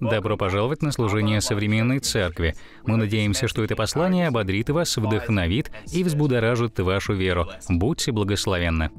Добро пожаловать на служение современной церкви. Мы надеемся, что это послание ободрит вас, вдохновит и взбудоражит вашу веру. Будьте благословенны.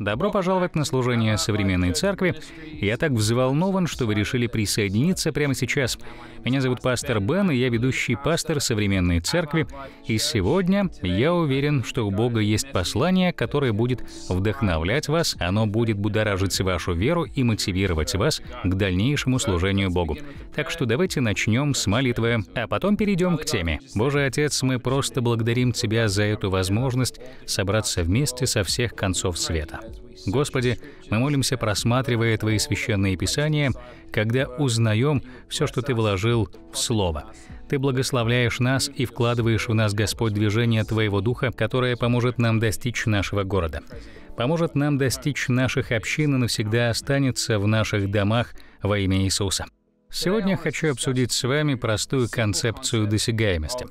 Добро пожаловать на служение современной церкви. Я так взволнован, что вы решили присоединиться прямо сейчас. Меня зовут пастор Бен, и я ведущий пастор современной церкви. И сегодня я уверен, что у Бога есть послание, которое будет вдохновлять вас, оно будет будоражить вашу веру и мотивировать вас к дальнейшему служению Богу. Так что давайте начнем с молитвы, а потом перейдем к теме. Боже Отец, мы просто благодарим Тебя за эту возможность собраться вместе со всех концов света. Господи, мы молимся, просматривая Твои священные писания, когда узнаем все, что Ты вложил в Слово. Ты благословляешь нас и вкладываешь в нас, Господь, движение Твоего Духа, которое поможет нам достичь нашего города, поможет нам достичь наших общин и навсегда останется в наших домах во имя Иисуса. Сегодня хочу обсудить с вами простую концепцию досягаемости.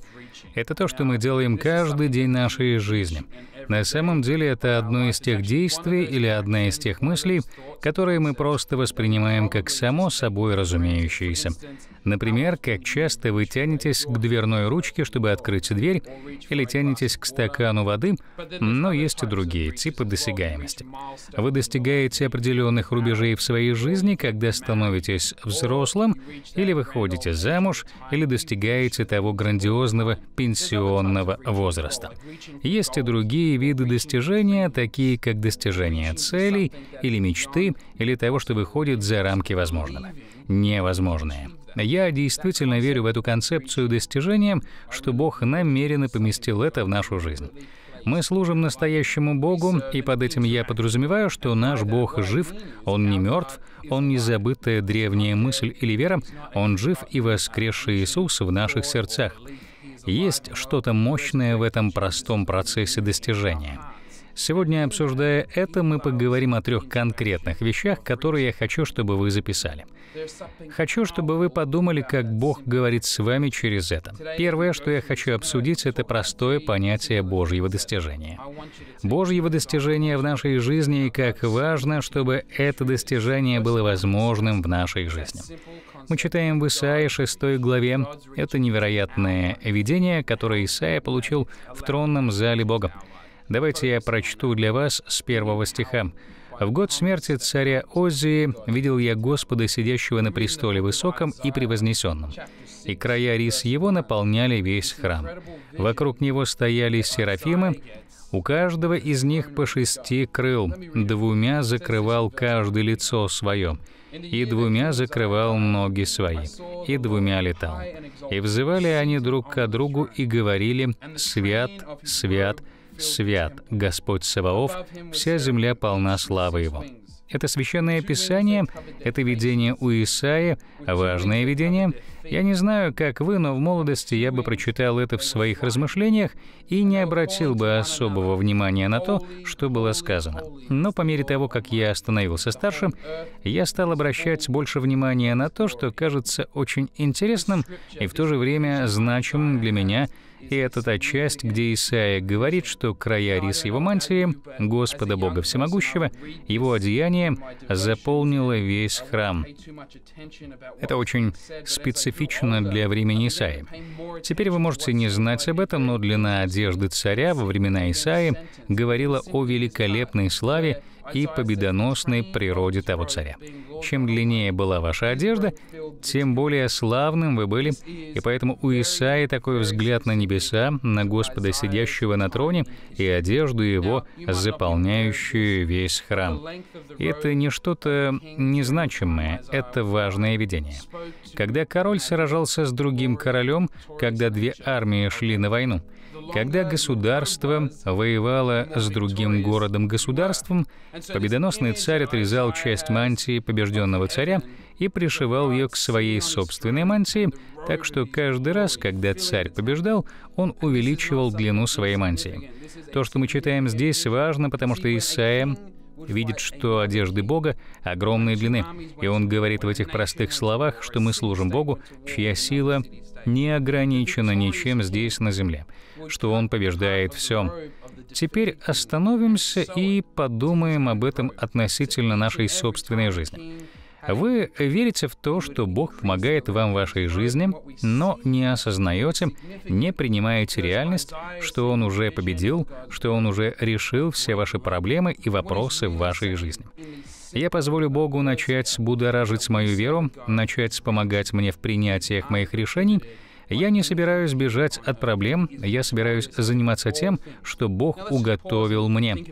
Это то, что мы делаем каждый день нашей жизни. На самом деле это одно из тех действий или одна из тех мыслей, которые мы просто воспринимаем как само собой разумеющиеся. Например, как часто вы тянетесь к дверной ручке, чтобы открыть дверь, или тянетесь к стакану воды, но есть и другие типы досягаемости. Вы достигаете определенных рубежей в своей жизни, когда становитесь взрослым, или выходите замуж, или достигаете того грандиозного пенсионного возраста. Есть и другие виды достижения, такие как достижение целей или мечты, или того, что выходит за рамки возможного. Невозможное. Я действительно верю в эту концепцию достижения, что Бог намеренно поместил это в нашу жизнь. Мы служим настоящему Богу, и под этим я подразумеваю, что наш Бог жив, Он не мертв, Он не забытая древняя мысль или вера, Он жив и воскресший Иисус в наших сердцах. Есть что-то мощное в этом простом процессе достижения. Сегодня, обсуждая это, мы поговорим о трех конкретных вещах, которые я хочу, чтобы вы записали. Хочу, чтобы вы подумали, как Бог говорит с вами через это. Первое, что я хочу обсудить, это простое понятие Божьего достижения. Божьего достижения в нашей жизни и как важно, чтобы это достижение было возможным в нашей жизни. Мы читаем в Исаии 6 главе. Это невероятное видение, которое Исаия получил в тронном зале Бога. Давайте я прочту для вас с первого стиха. В год смерти царя Озии видел я Господа, сидящего на престоле высоком и превознесенном. И края рис его наполняли весь храм. Вокруг него стояли серафимы, у каждого из них по шести крыл, двумя закрывал каждый лицо свое, и двумя закрывал ноги свои, и двумя летал. И взывали они друг к другу и говорили «Свят, свят, свят» свят Господь Саваоф, вся земля полна славы Его». Это священное писание, это видение у Исаи, а важное видение. Я не знаю, как вы, но в молодости я бы прочитал это в своих размышлениях и не обратил бы особого внимания на то, что было сказано. Но по мере того, как я становился старшим, я стал обращать больше внимания на то, что кажется очень интересным и в то же время значимым для меня – и это та часть, где Исаия говорит, что края рис его мантии, Господа Бога Всемогущего, его одеянием заполнило весь храм. Это очень специфично для времени Исаи. Теперь вы можете не знать об этом, но длина одежды царя во времена Исаи говорила о великолепной славе и победоносной природе того царя. Чем длиннее была ваша одежда, тем более славным вы были, и поэтому у Исаи такой взгляд на небеса, на Господа, сидящего на троне, и одежду его, заполняющую весь храм. это не что-то незначимое, это важное видение. Когда король сражался с другим королем, когда две армии шли на войну, когда государство воевало с другим городом-государством, победоносный царь отрезал часть мантии побежденного царя и пришивал ее к своей собственной мантии, так что каждый раз, когда царь побеждал, он увеличивал длину своей мантии. То, что мы читаем здесь, важно, потому что Исаия видит, что одежды Бога огромной длины, и он говорит в этих простых словах, что мы служим Богу, чья сила не ограничена ничем здесь на земле, что он побеждает все. Теперь остановимся и подумаем об этом относительно нашей собственной жизни. Вы верите в то, что Бог помогает вам в вашей жизни, но не осознаете, не принимаете реальность, что Он уже победил, что Он уже решил все ваши проблемы и вопросы в вашей жизни. Я позволю Богу начать будоражить мою веру, начать помогать мне в принятиях моих решений — я не собираюсь бежать от проблем, я собираюсь заниматься тем, что Бог уготовил мне.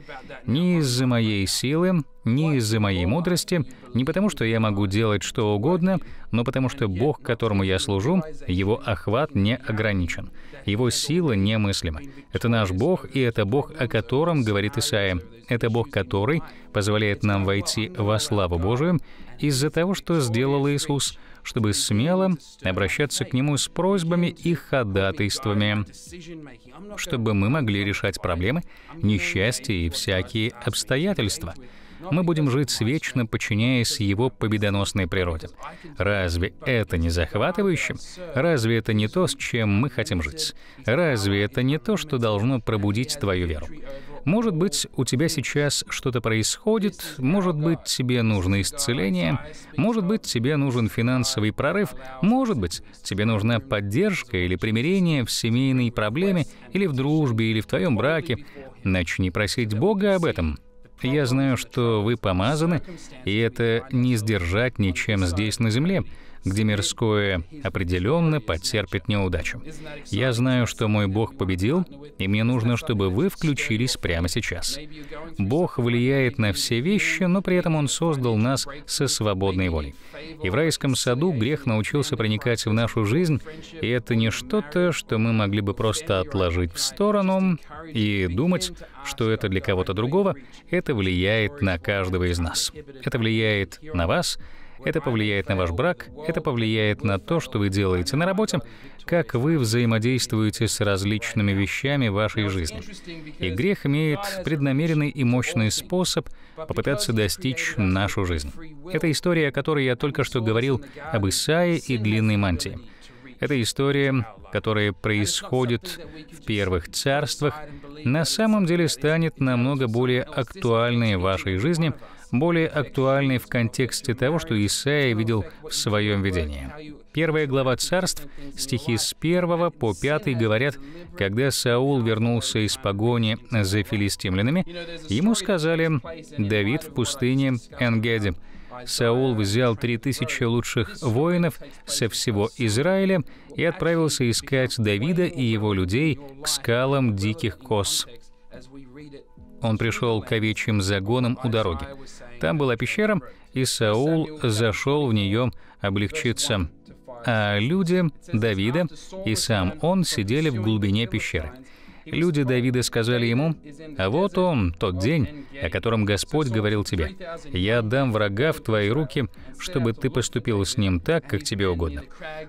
Не из-за моей силы, не из-за моей мудрости, не потому что я могу делать что угодно, но потому что Бог, которому я служу, его охват не ограничен. Его сила немыслима. Это наш Бог, и это Бог, о котором говорит Исаия. Это Бог, который позволяет нам войти во славу Божию из-за того, что сделал Иисус, чтобы смело обращаться к Нему с просьбами и ходатайствами, чтобы мы могли решать проблемы, несчастья и всякие обстоятельства. Мы будем жить вечно, подчиняясь Его победоносной природе. Разве это не захватывающе? Разве это не то, с чем мы хотим жить? Разве это не то, что должно пробудить твою веру? Может быть, у тебя сейчас что-то происходит, может быть, тебе нужно исцеление, может быть, тебе нужен финансовый прорыв, может быть, тебе нужна поддержка или примирение в семейной проблеме, или в дружбе, или в твоем браке. Начни просить Бога об этом. Я знаю, что вы помазаны, и это не сдержать ничем здесь на земле где мирское определенно потерпит неудачу. Я знаю, что мой Бог победил, и мне нужно, чтобы вы включились прямо сейчас. Бог влияет на все вещи, но при этом Он создал нас со свободной волей. И в райском саду грех научился проникать в нашу жизнь, и это не что-то, что мы могли бы просто отложить в сторону и думать, что это для кого-то другого, это влияет на каждого из нас. Это влияет на вас, это повлияет на ваш брак, это повлияет на то, что вы делаете на работе, как вы взаимодействуете с различными вещами вашей жизни. И грех имеет преднамеренный и мощный способ попытаться достичь нашу жизнь. Это история, о которой я только что говорил об Исае и длинной мантии. эта история, которая происходит в первых царствах, на самом деле станет намного более актуальной в вашей жизни — более актуальной в контексте того, что Исаия видел в своем видении. Первая глава царств, стихи с 1 по 5 говорят, когда Саул вернулся из погони за филистимлянами, ему сказали «Давид в пустыне Энгеде». Саул взял три тысячи лучших воинов со всего Израиля и отправился искать Давида и его людей к скалам диких кос он пришел к овечьим загонам у дороги. Там была пещера, и Саул зашел в нее облегчиться. А люди Давида и сам он сидели в глубине пещеры. Люди Давида сказали ему, «А вот он, тот день, о котором Господь говорил тебе. Я отдам врага в твои руки, чтобы ты поступил с ним так, как тебе угодно».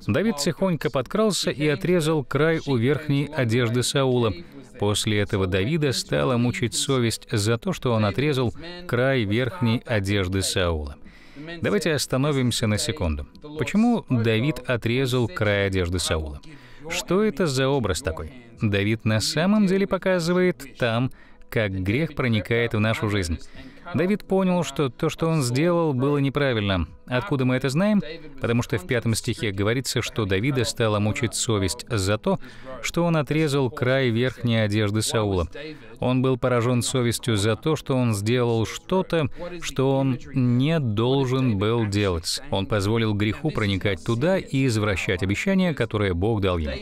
Давид тихонько подкрался и отрезал край у верхней одежды Саула. После этого Давида стала мучить совесть за то, что он отрезал край верхней одежды Саула. Давайте остановимся на секунду. Почему Давид отрезал край одежды Саула? Что это за образ такой? Давид на самом деле показывает там, как грех проникает в нашу жизнь. Давид понял, что то, что он сделал, было неправильно. Откуда мы это знаем? Потому что в пятом стихе говорится, что Давида стала мучить совесть за то, что он отрезал край верхней одежды Саула. Он был поражен совестью за то, что он сделал что-то, что он не должен был делать. Он позволил греху проникать туда и извращать обещания, которые Бог дал ему.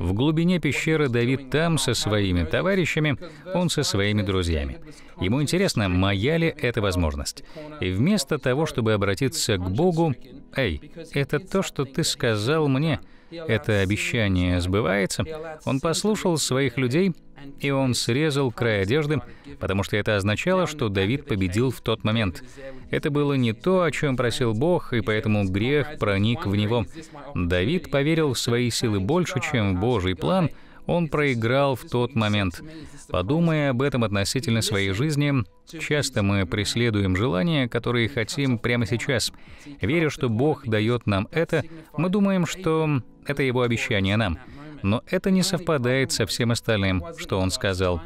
В глубине пещеры Давид там со своими товарищами, он со своими друзьями. Ему интересно, моя упускали эту возможность. И вместо того, чтобы обратиться к Богу, «Эй, это то, что ты сказал мне, это обещание сбывается», он послушал своих людей, и он срезал край одежды, потому что это означало, что Давид победил в тот момент. Это было не то, о чем просил Бог, и поэтому грех проник в него. Давид поверил в свои силы больше, чем в Божий план, он проиграл в тот момент. Подумая об этом относительно своей жизни, часто мы преследуем желания, которые хотим прямо сейчас. Веря, что Бог дает нам это, мы думаем, что это Его обещание нам. Но это не совпадает со всем остальным, что Он сказал.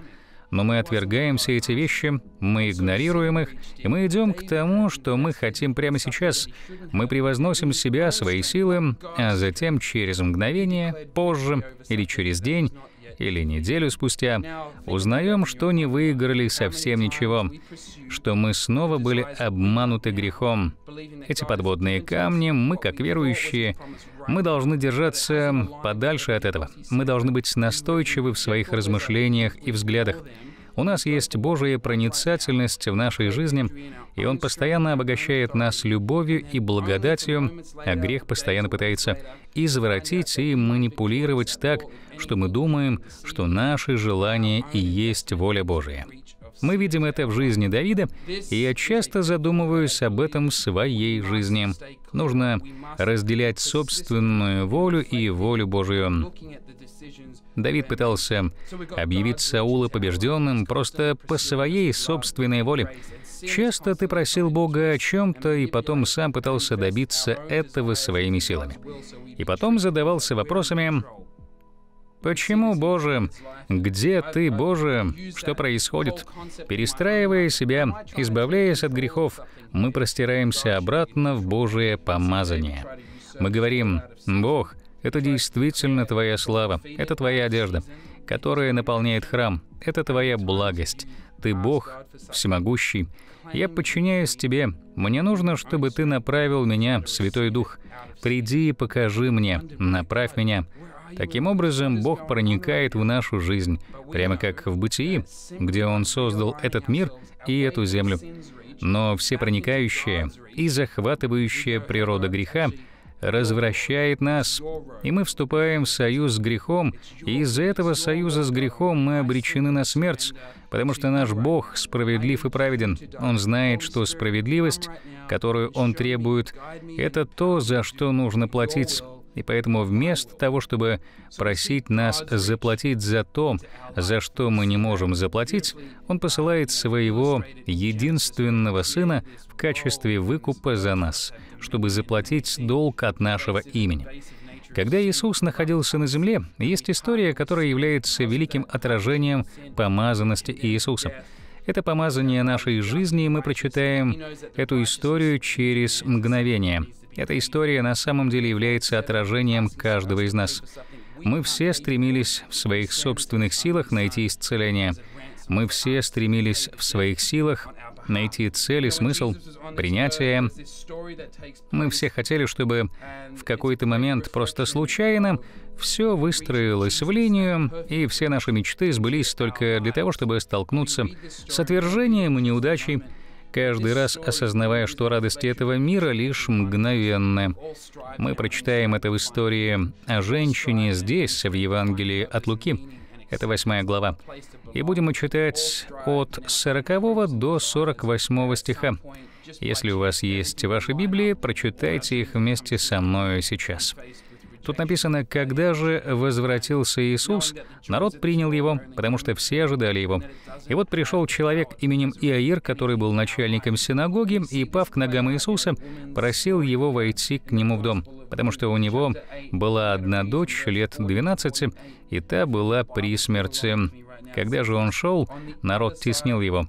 Но мы отвергаем все эти вещи, мы игнорируем их, и мы идем к тому, что мы хотим прямо сейчас. Мы превозносим себя, свои силы, а затем через мгновение, позже или через день или неделю спустя, узнаем, что не выиграли совсем ничего, что мы снова были обмануты грехом. Эти подводные камни, мы как верующие, мы должны держаться подальше от этого. Мы должны быть настойчивы в своих размышлениях и взглядах. У нас есть Божья проницательность в нашей жизни, и Он постоянно обогащает нас любовью и благодатью, а грех постоянно пытается извратить и манипулировать так, что мы думаем, что наши желания и есть воля Божия. Мы видим это в жизни Давида, и я часто задумываюсь об этом в своей жизни. Нужно разделять собственную волю и волю Божию. Давид пытался объявить Саула побежденным просто по своей собственной воле. Часто ты просил Бога о чем-то, и потом сам пытался добиться этого своими силами. И потом задавался вопросами, Почему, Боже, где ты, Боже, что происходит? Перестраивая себя, избавляясь от грехов, мы простираемся обратно в Божие помазание. Мы говорим, Бог, это действительно твоя слава, это твоя одежда, которая наполняет храм, это твоя благость. Ты Бог, всемогущий. Я подчиняюсь тебе. Мне нужно, чтобы ты направил меня, Святой Дух. Приди и покажи мне, направь меня. Таким образом, Бог проникает в нашу жизнь, прямо как в бытии, где Он создал этот мир и эту землю. Но всепроникающая и захватывающая природа греха — развращает нас, и мы вступаем в союз с грехом, и из-за этого союза с грехом мы обречены на смерть, потому что наш Бог справедлив и праведен. Он знает, что справедливость, которую Он требует, это то, за что нужно платить. И поэтому вместо того, чтобы просить нас заплатить за то, за что мы не можем заплатить, Он посылает Своего единственного Сына в качестве выкупа за нас, чтобы заплатить долг от нашего имени. Когда Иисус находился на земле, есть история, которая является великим отражением помазанности Иисуса. Это помазание нашей жизни, и мы прочитаем эту историю через мгновение. Эта история на самом деле является отражением каждого из нас. Мы все стремились в своих собственных силах найти исцеление. Мы все стремились в своих силах найти цель и смысл, принятие. Мы все хотели, чтобы в какой-то момент просто случайно все выстроилось в линию, и все наши мечты сбылись только для того, чтобы столкнуться с отвержением и неудачей, каждый раз осознавая, что радости этого мира лишь мгновенны. Мы прочитаем это в истории о женщине здесь, в Евангелии от Луки. Это восьмая глава. И будем читать от 40 до 48 стиха. Если у вас есть ваши Библии, прочитайте их вместе со мной сейчас. Тут написано, когда же возвратился Иисус, народ принял его, потому что все ожидали его. И вот пришел человек именем Иаир, который был начальником синагоги, и, пав к ногам Иисуса, просил его войти к нему в дом, потому что у него была одна дочь лет 12, и та была при смерти. Когда же он шел, народ теснил его.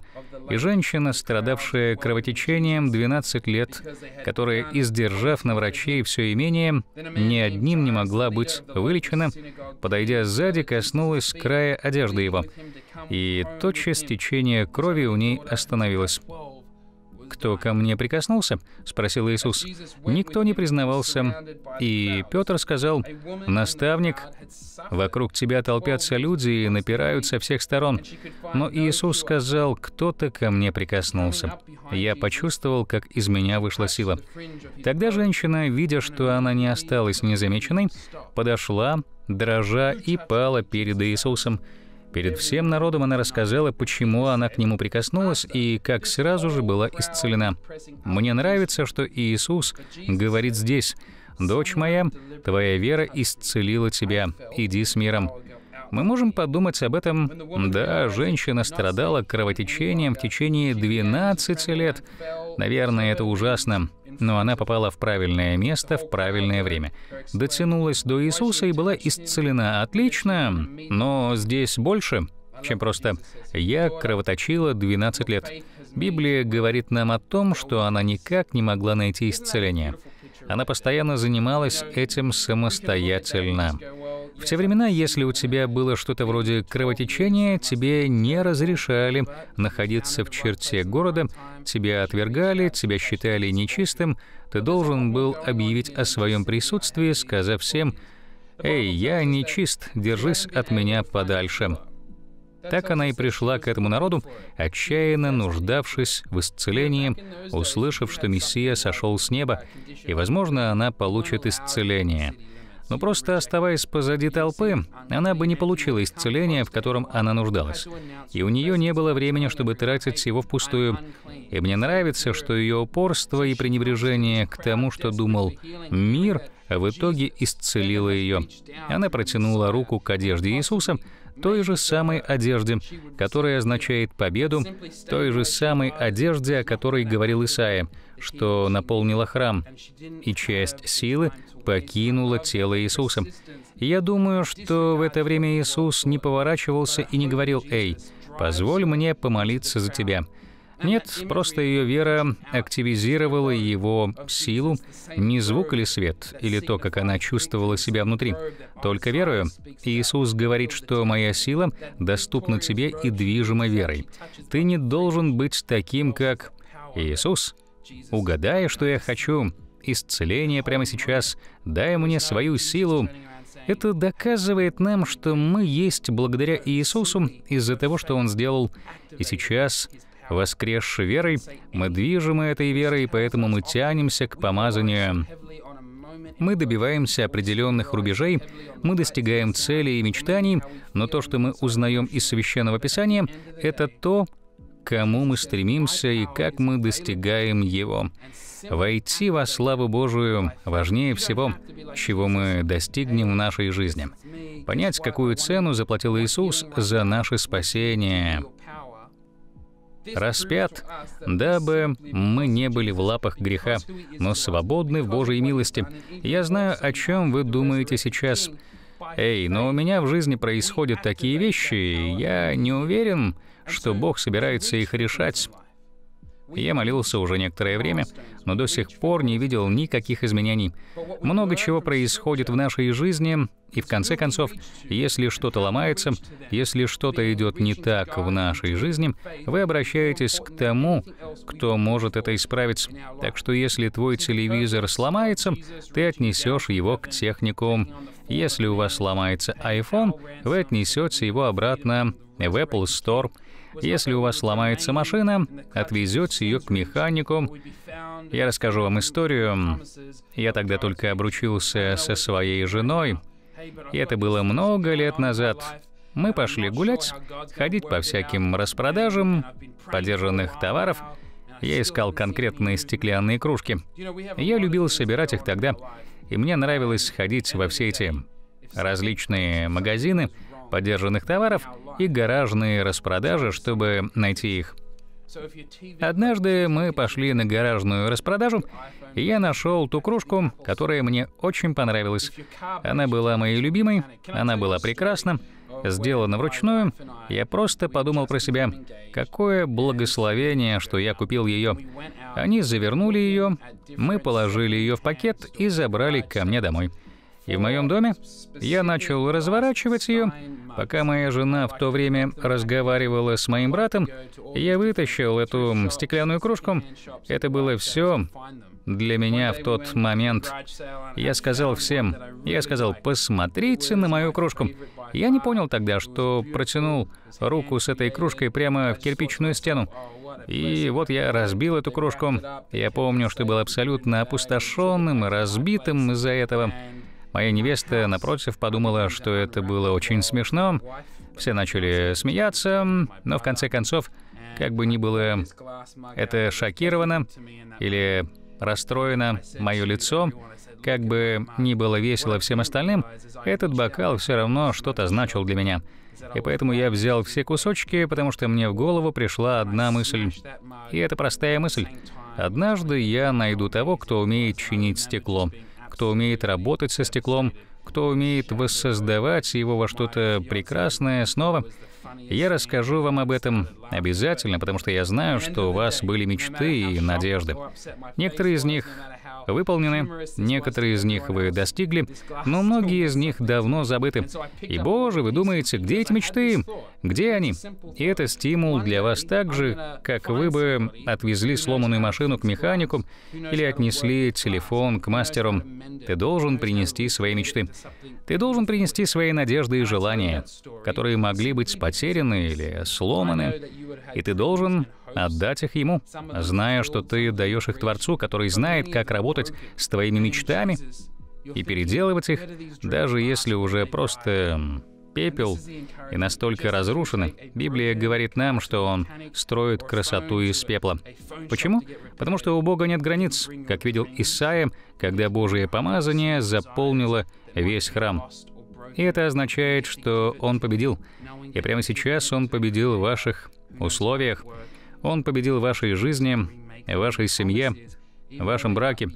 И женщина, страдавшая кровотечением 12 лет, которая, издержав на врачей все имение, ни одним не могла быть вылечена, подойдя сзади, коснулась края одежды его, и тотчас течение крови у ней остановилось кто ко мне прикоснулся?» — спросил Иисус. Никто не признавался. И Петр сказал, «Наставник, вокруг тебя толпятся люди и напирают со всех сторон». Но Иисус сказал, «Кто-то ко мне прикоснулся». Я почувствовал, как из меня вышла сила. Тогда женщина, видя, что она не осталась незамеченной, подошла, дрожа, и пала перед Иисусом. Перед всем народом она рассказала, почему она к нему прикоснулась и как сразу же была исцелена. Мне нравится, что Иисус говорит здесь, «Дочь моя, твоя вера исцелила тебя, иди с миром». Мы можем подумать об этом. Да, женщина страдала кровотечением в течение 12 лет. Наверное, это ужасно но она попала в правильное место в правильное время. Дотянулась до Иисуса и была исцелена отлично, но здесь больше, чем просто «я кровоточила 12 лет». Библия говорит нам о том, что она никак не могла найти исцеление. Она постоянно занималась этим самостоятельно. В те времена, если у тебя было что-то вроде кровотечения, тебе не разрешали находиться в черте города, тебя отвергали, тебя считали нечистым, ты должен был объявить о своем присутствии, сказав всем «Эй, я нечист, держись от меня подальше». Так она и пришла к этому народу, отчаянно нуждавшись в исцелении, услышав, что Мессия сошел с неба, и, возможно, она получит исцеление — но просто оставаясь позади толпы, она бы не получила исцеления, в котором она нуждалась. И у нее не было времени, чтобы тратить его впустую. И мне нравится, что ее упорство и пренебрежение к тому, что думал мир, в итоге исцелило ее. Она протянула руку к одежде Иисуса, той же самой одежде, которая означает победу, той же самой одежде, о которой говорил Исаия что наполнило храм, и часть силы покинула тело Иисуса. Я думаю, что в это время Иисус не поворачивался и не говорил «Эй, позволь мне помолиться за тебя». Нет, просто ее вера активизировала его силу, не звук или свет, или то, как она чувствовала себя внутри. Только верою. Иисус говорит, что «моя сила доступна тебе и движима верой». Ты не должен быть таким, как Иисус. Угадай, что я хочу, исцеление прямо сейчас, дай мне свою силу. Это доказывает нам, что мы есть благодаря Иисусу из-за того, что Он сделал. И сейчас, воскресшей верой, мы движимы этой верой, поэтому мы тянемся к помазанию. Мы добиваемся определенных рубежей, мы достигаем целей и мечтаний, но то, что мы узнаем из Священного Писания, это то, кому мы стремимся и как мы достигаем его. Войти во славу Божию важнее всего, чего мы достигнем в нашей жизни. Понять, какую цену заплатил Иисус за наше спасение. Распят, дабы мы не были в лапах греха, но свободны в Божьей милости. Я знаю, о чем вы думаете сейчас. Эй, но у меня в жизни происходят такие вещи, я не уверен, что Бог собирается их решать. Я молился уже некоторое время, но до сих пор не видел никаких изменений. Много чего происходит в нашей жизни, и в конце концов, если что-то ломается, если что-то идет не так в нашей жизни, вы обращаетесь к тому, кто может это исправить. Так что если твой телевизор сломается, ты отнесешь его к технику. Если у вас сломается iPhone, вы отнесете его обратно в Apple Store. Если у вас сломается машина, отвезете ее к механику. Я расскажу вам историю. Я тогда только обручился со своей женой, и это было много лет назад. Мы пошли гулять, ходить по всяким распродажам подержанных товаров. Я искал конкретные стеклянные кружки. Я любил собирать их тогда и мне нравилось ходить во все эти различные магазины подержанных товаров и гаражные распродажи, чтобы найти их. Однажды мы пошли на гаражную распродажу, я нашел ту кружку, которая мне очень понравилась. Она была моей любимой, она была прекрасна, сделана вручную. Я просто подумал про себя, какое благословение, что я купил ее. Они завернули ее, мы положили ее в пакет и забрали ко мне домой. И в моем доме я начал разворачивать ее. Пока моя жена в то время разговаривала с моим братом, я вытащил эту стеклянную кружку. Это было все, для меня в тот момент я сказал всем, я сказал, посмотрите на мою кружку. Я не понял тогда, что протянул руку с этой кружкой прямо в кирпичную стену. И вот я разбил эту кружку. Я помню, что был абсолютно опустошенным разбитым из-за этого. Моя невеста, напротив, подумала, что это было очень смешно. Все начали смеяться, но в конце концов, как бы ни было это шокировано или расстроено мое лицо, как бы ни было весело всем остальным, этот бокал все равно что-то значил для меня. И поэтому я взял все кусочки, потому что мне в голову пришла одна мысль. И это простая мысль. Однажды я найду того, кто умеет чинить стекло, кто умеет работать со стеклом, кто умеет воссоздавать его во что-то прекрасное снова. Я расскажу вам об этом обязательно, потому что я знаю, что у вас были мечты и надежды. Некоторые из них выполнены, некоторые из них вы достигли, но многие из них давно забыты. И, боже, вы думаете, где эти мечты? Где они? И это стимул для вас так же, как вы бы отвезли сломанную машину к механику или отнесли телефон к мастеру. Ты должен принести свои мечты. Ты должен принести свои надежды и желания, которые могли быть потеряны или сломаны, и ты должен отдать их ему, зная, что ты даешь их Творцу, который знает, как работать с твоими мечтами и переделывать их, даже если уже просто пепел и настолько разрушены, Библия говорит нам, что Он строит красоту из пепла. Почему? Потому что у Бога нет границ, как видел Исаия, когда Божие помазание заполнило весь храм. И это означает, что Он победил. И прямо сейчас Он победил в ваших условиях, он победил в вашей жизни, в вашей семье, в вашем браке,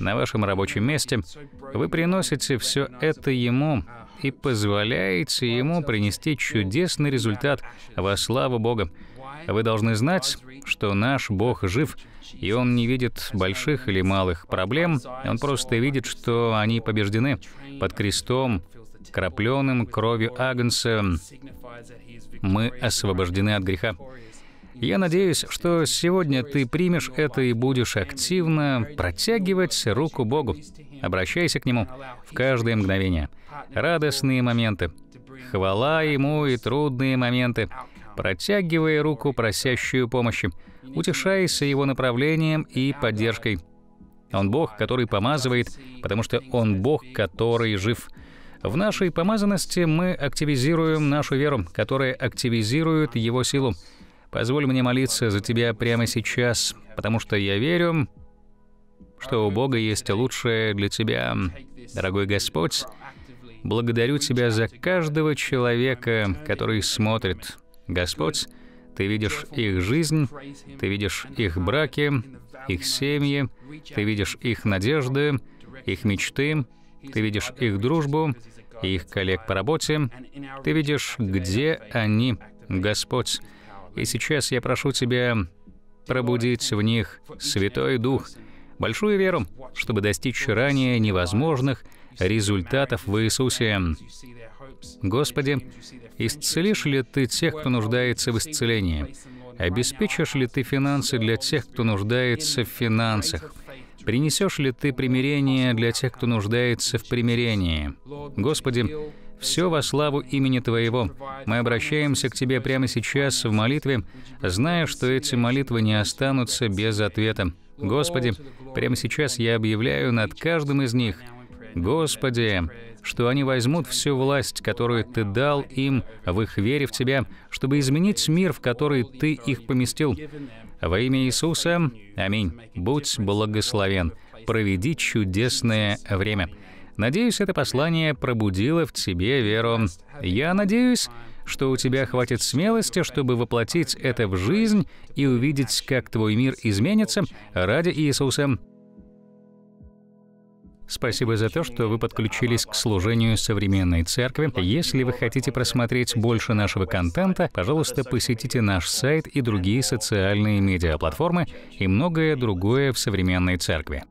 на вашем рабочем месте. Вы приносите все это Ему и позволяете Ему принести чудесный результат во славу Бога. Вы должны знать, что наш Бог жив, и Он не видит больших или малых проблем, Он просто видит, что они побеждены под крестом, крапленым кровью Агнца. Мы освобождены от греха. Я надеюсь, что сегодня ты примешь это и будешь активно протягивать руку Богу. Обращайся к Нему в каждое мгновение. Радостные моменты, хвала Ему и трудные моменты, протягивая руку, просящую помощи, утешаясь Его направлением и поддержкой. Он Бог, который помазывает, потому что Он Бог, который жив. В нашей помазанности мы активизируем нашу веру, которая активизирует Его силу. Позволь мне молиться за тебя прямо сейчас, потому что я верю, что у Бога есть лучшее для тебя. Дорогой Господь, благодарю Тебя за каждого человека, который смотрит. Господь, Ты видишь их жизнь, Ты видишь их браки, их семьи, Ты видишь их надежды, их мечты, Ты видишь их дружбу, их коллег по работе, Ты видишь, где они, Господь. И сейчас я прошу тебя пробудить в них Святой Дух, большую веру, чтобы достичь ранее невозможных результатов в Иисусе. Господи, исцелишь ли Ты тех, кто нуждается в исцелении? Обеспечишь ли Ты финансы для тех, кто нуждается в финансах? Принесешь ли Ты примирение для тех, кто нуждается в примирении? Господи, все во славу имени Твоего. Мы обращаемся к Тебе прямо сейчас в молитве, зная, что эти молитвы не останутся без ответа. Господи, прямо сейчас я объявляю над каждым из них, Господи, что они возьмут всю власть, которую Ты дал им в их вере в Тебя, чтобы изменить мир, в который Ты их поместил. Во имя Иисуса, аминь. Будь благословен. Проведи чудесное время. Надеюсь, это послание пробудило в тебе веру. Я надеюсь, что у тебя хватит смелости, чтобы воплотить это в жизнь и увидеть, как твой мир изменится ради Иисуса. Спасибо за то, что вы подключились к служению современной церкви. Если вы хотите просмотреть больше нашего контента, пожалуйста, посетите наш сайт и другие социальные медиаплатформы и многое другое в современной церкви.